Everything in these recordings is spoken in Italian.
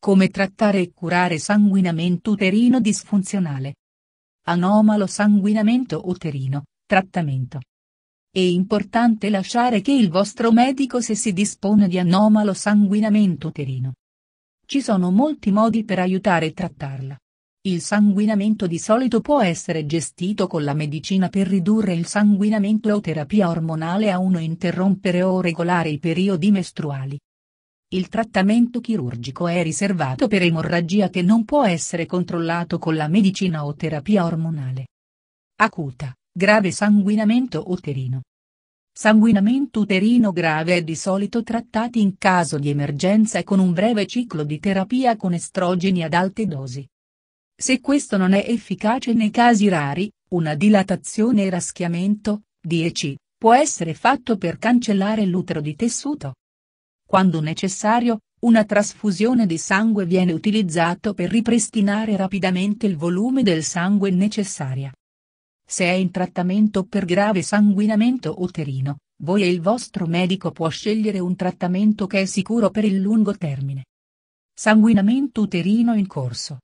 Come trattare e curare sanguinamento uterino disfunzionale. Anomalo sanguinamento uterino, trattamento. È importante lasciare che il vostro medico se si dispone di anomalo sanguinamento uterino. Ci sono molti modi per aiutare e trattarla. Il sanguinamento di solito può essere gestito con la medicina per ridurre il sanguinamento o terapia ormonale a uno interrompere o regolare i periodi mestruali. Il trattamento chirurgico è riservato per emorragia che non può essere controllato con la medicina o terapia ormonale. Acuta, grave sanguinamento uterino. Sanguinamento uterino grave è di solito trattato in caso di emergenza con un breve ciclo di terapia con estrogeni ad alte dosi. Se questo non è efficace nei casi rari, una dilatazione e raschiamento, 10, può essere fatto per cancellare l'utero di tessuto. Quando necessario, una trasfusione di sangue viene utilizzato per ripristinare rapidamente il volume del sangue necessaria. Se è in trattamento per grave sanguinamento uterino, voi e il vostro medico può scegliere un trattamento che è sicuro per il lungo termine. Sanguinamento uterino in corso.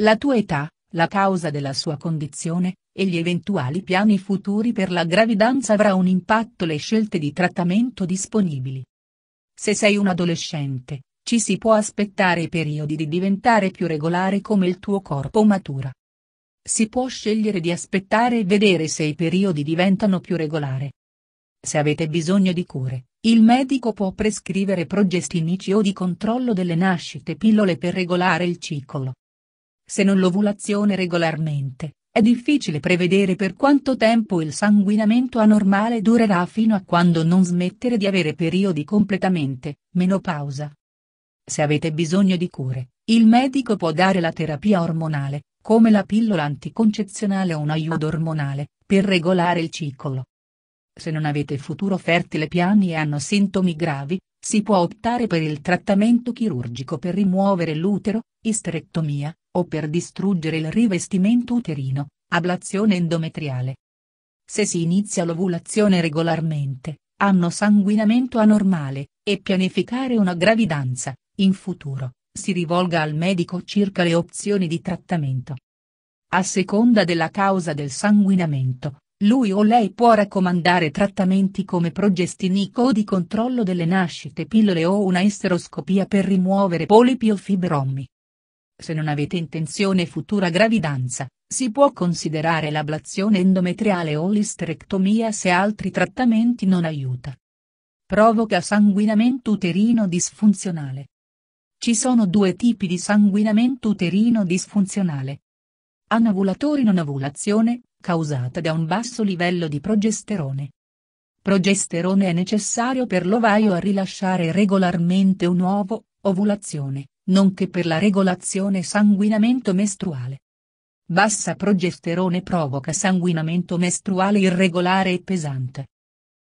La tua età, la causa della sua condizione, e gli eventuali piani futuri per la gravidanza avrà un impatto le scelte di trattamento disponibili. Se sei un adolescente, ci si può aspettare i periodi di diventare più regolare come il tuo corpo matura. Si può scegliere di aspettare e vedere se i periodi diventano più regolari. Se avete bisogno di cure, il medico può prescrivere progestinici o di controllo delle nascite pillole per regolare il ciclo. Se non l'ovulazione regolarmente, è difficile prevedere per quanto tempo il sanguinamento anormale durerà fino a quando non smettere di avere periodi completamente, menopausa. Se avete bisogno di cure, il medico può dare la terapia ormonale, come la pillola anticoncezionale o un aiuto ormonale, per regolare il ciclo. Se non avete futuro fertile piani e hanno sintomi gravi, si può optare per il trattamento chirurgico per rimuovere l'utero, isterectomia, o per distruggere il rivestimento uterino, ablazione endometriale. Se si inizia l'ovulazione regolarmente, hanno sanguinamento anormale, e pianificare una gravidanza, in futuro, si rivolga al medico circa le opzioni di trattamento. A seconda della causa del sanguinamento, lui o lei può raccomandare trattamenti come progestinico o di controllo delle nascite pillole o una esteroscopia per rimuovere polipi o fibromi. Se non avete intenzione futura gravidanza, si può considerare l'ablazione endometriale o l'istrectomia se altri trattamenti non aiuta. Provoca sanguinamento uterino disfunzionale. Ci sono due tipi di sanguinamento uterino disfunzionale. Anovulatori non ovulazione, causata da un basso livello di progesterone. Progesterone è necessario per l'ovaio a rilasciare regolarmente un uovo, ovulazione nonché per la regolazione sanguinamento mestruale. Bassa progesterone provoca sanguinamento mestruale irregolare e pesante.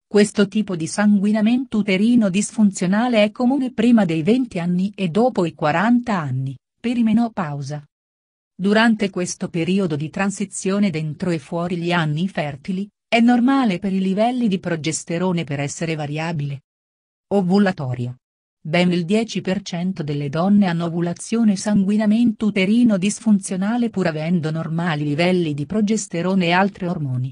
Questo tipo di sanguinamento uterino disfunzionale è comune prima dei 20 anni e dopo i 40 anni, perimenopausa. Durante questo periodo di transizione dentro e fuori gli anni fertili, è normale per i livelli di progesterone per essere variabile. Ovulatorio. Ben il 10% delle donne hanno ovulazione sanguinamento uterino disfunzionale pur avendo normali livelli di progesterone e altri ormoni.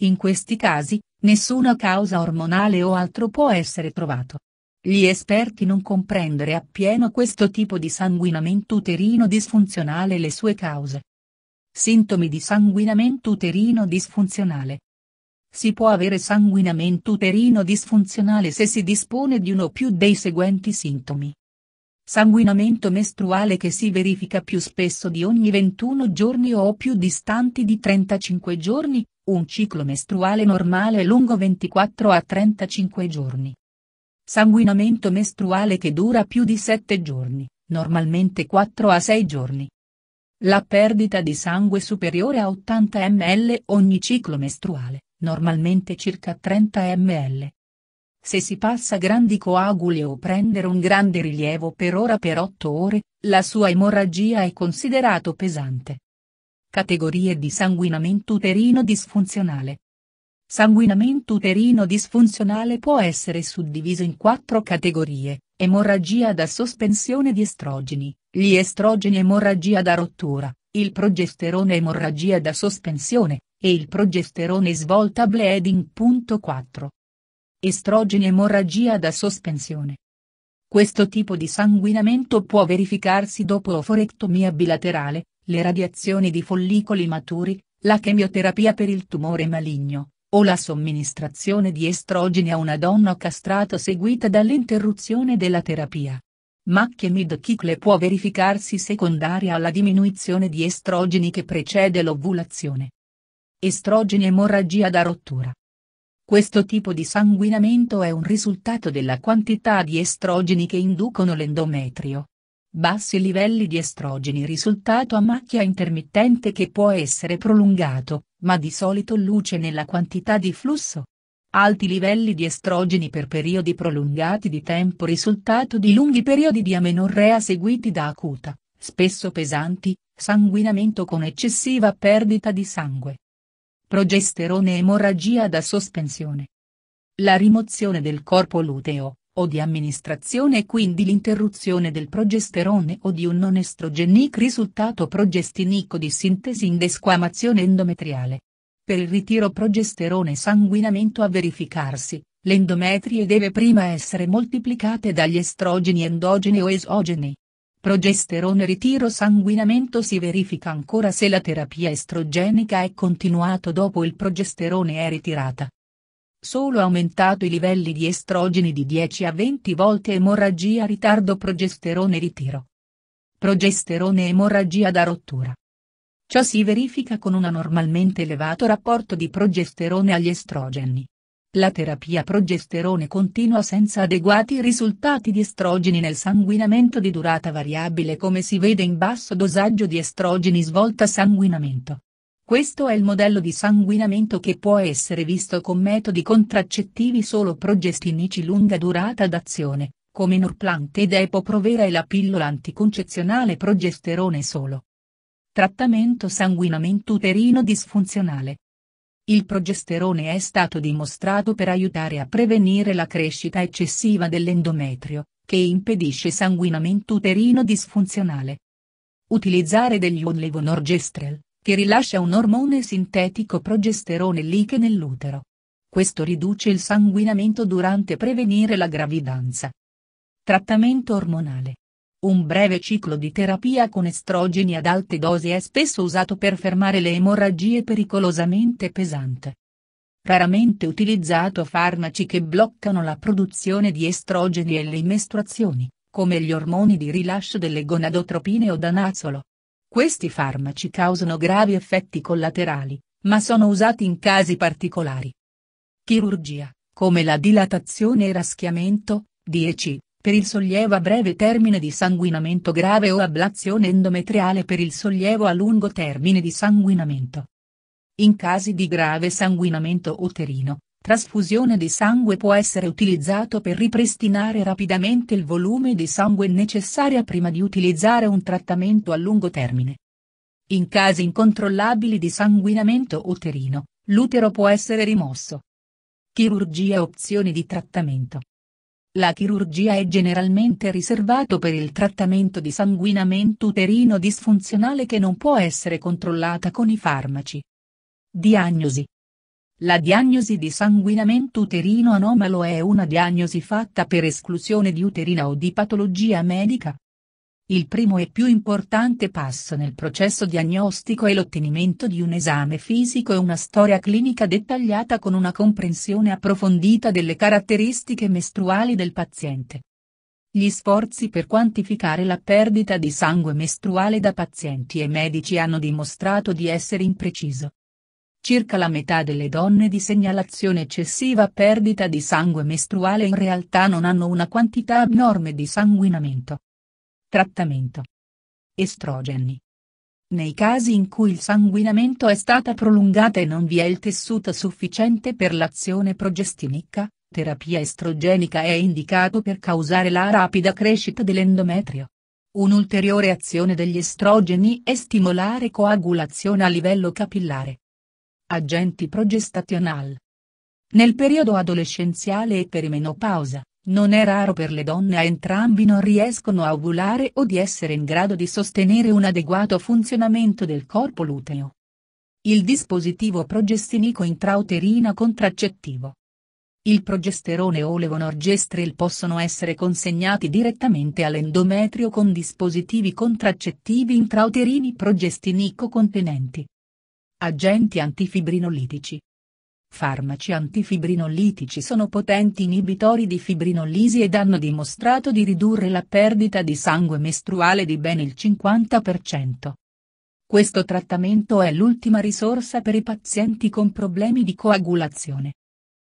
In questi casi, nessuna causa ormonale o altro può essere trovato. Gli esperti non comprendere appieno questo tipo di sanguinamento uterino disfunzionale e le sue cause. Sintomi di sanguinamento uterino disfunzionale. Si può avere sanguinamento uterino disfunzionale se si dispone di uno o più dei seguenti sintomi. Sanguinamento mestruale che si verifica più spesso di ogni 21 giorni o più distanti di 35 giorni, un ciclo mestruale normale lungo 24 a 35 giorni. Sanguinamento mestruale che dura più di 7 giorni, normalmente 4 a 6 giorni. La perdita di sangue superiore a 80 ml ogni ciclo mestruale normalmente circa 30 ml. Se si passa grandi coaguli o prendere un grande rilievo per ora per 8 ore, la sua emorragia è considerato pesante. Categorie di sanguinamento uterino disfunzionale. Sanguinamento uterino disfunzionale può essere suddiviso in quattro categorie, emorragia da sospensione di estrogeni, gli estrogeni emorragia da rottura, il progesterone emorragia da sospensione, e il progesterone svolta bleeding. 4. Estrogene emorragia da sospensione. Questo tipo di sanguinamento può verificarsi dopo oforectomia bilaterale, le radiazioni di follicoli maturi, la chemioterapia per il tumore maligno, o la somministrazione di estrogeni a una donna castrata seguita dall'interruzione della terapia. Macchie mid-chicle può verificarsi secondaria alla diminuzione di estrogeni che precede l'ovulazione. Estrogeni e emorragia da rottura. Questo tipo di sanguinamento è un risultato della quantità di estrogeni che inducono l'endometrio. Bassi livelli di estrogeni risultato a macchia intermittente che può essere prolungato, ma di solito luce nella quantità di flusso. Alti livelli di estrogeni per periodi prolungati di tempo risultato di lunghi periodi di amenorrea seguiti da acuta, spesso pesanti, sanguinamento con eccessiva perdita di sangue progesterone emorragia da sospensione. La rimozione del corpo luteo, o di amministrazione e quindi l'interruzione del progesterone o di un non estrogenic risultato progestinico di sintesi in desquamazione endometriale. Per il ritiro progesterone sanguinamento a verificarsi, l'endometrie deve prima essere moltiplicate dagli estrogeni endogeni o esogeni, progesterone ritiro sanguinamento si verifica ancora se la terapia estrogenica è continuata dopo il progesterone è ritirata. Solo aumentato i livelli di estrogeni di 10 a 20 volte emorragia ritardo progesterone ritiro. Progesterone emorragia da rottura. Ciò si verifica con un anormalmente elevato rapporto di progesterone agli estrogeni, la terapia progesterone continua senza adeguati risultati di estrogeni nel sanguinamento di durata variabile come si vede in basso dosaggio di estrogeni svolta sanguinamento. Questo è il modello di sanguinamento che può essere visto con metodi contraccettivi solo progestinici lunga durata d'azione, come Norplant ed Epoprovera e la pillola anticoncezionale progesterone solo. Trattamento sanguinamento uterino disfunzionale il progesterone è stato dimostrato per aiutare a prevenire la crescita eccessiva dell'endometrio, che impedisce sanguinamento uterino disfunzionale. Utilizzare degli olevonorgestrel, che rilascia un ormone sintetico progesterone liche nell'utero. Questo riduce il sanguinamento durante prevenire la gravidanza. Trattamento ormonale. Un breve ciclo di terapia con estrogeni ad alte dosi è spesso usato per fermare le emorragie pericolosamente pesante. Raramente utilizzato farmaci che bloccano la produzione di estrogeni e le mestruazioni, come gli ormoni di rilascio delle gonadotropine o danazolo. Questi farmaci causano gravi effetti collaterali, ma sono usati in casi particolari. Chirurgia, come la dilatazione e raschiamento, 10 per il sollievo a breve termine di sanguinamento grave o ablazione endometriale per il sollievo a lungo termine di sanguinamento. In casi di grave sanguinamento uterino, trasfusione di sangue può essere utilizzato per ripristinare rapidamente il volume di sangue necessario prima di utilizzare un trattamento a lungo termine. In casi incontrollabili di sanguinamento uterino, l'utero può essere rimosso. Chirurgia opzioni di trattamento. La chirurgia è generalmente riservato per il trattamento di sanguinamento uterino disfunzionale che non può essere controllata con i farmaci. Diagnosi la diagnosi di sanguinamento uterino anomalo è una diagnosi fatta per esclusione di uterina o di patologia medica, il primo e più importante passo nel processo diagnostico è l'ottenimento di un esame fisico e una storia clinica dettagliata con una comprensione approfondita delle caratteristiche mestruali del paziente. Gli sforzi per quantificare la perdita di sangue mestruale da pazienti e medici hanno dimostrato di essere impreciso. Circa la metà delle donne di segnalazione eccessiva perdita di sangue mestruale in realtà non hanno una quantità abnorme di sanguinamento. Trattamento. Estrogeni. Nei casi in cui il sanguinamento è stata prolungata e non vi è il tessuto sufficiente per l'azione progestinica, terapia estrogenica è indicato per causare la rapida crescita dell'endometrio. Un'ulteriore azione degli estrogeni è stimolare coagulazione a livello capillare. Agenti progestational. Nel periodo adolescenziale e perimenopausa, non è raro per le donne a entrambi non riescono a ovulare o di essere in grado di sostenere un adeguato funzionamento del corpo luteo. Il dispositivo progestinico intrauterina contraccettivo. Il progesterone o le levonorgestrel possono essere consegnati direttamente all'endometrio con dispositivi contraccettivi intrauterini progestinico contenenti. Agenti antifibrinolitici. Farmaci antifibrinolitici sono potenti inibitori di fibrinolisi ed hanno dimostrato di ridurre la perdita di sangue mestruale di ben il 50%. Questo trattamento è l'ultima risorsa per i pazienti con problemi di coagulazione,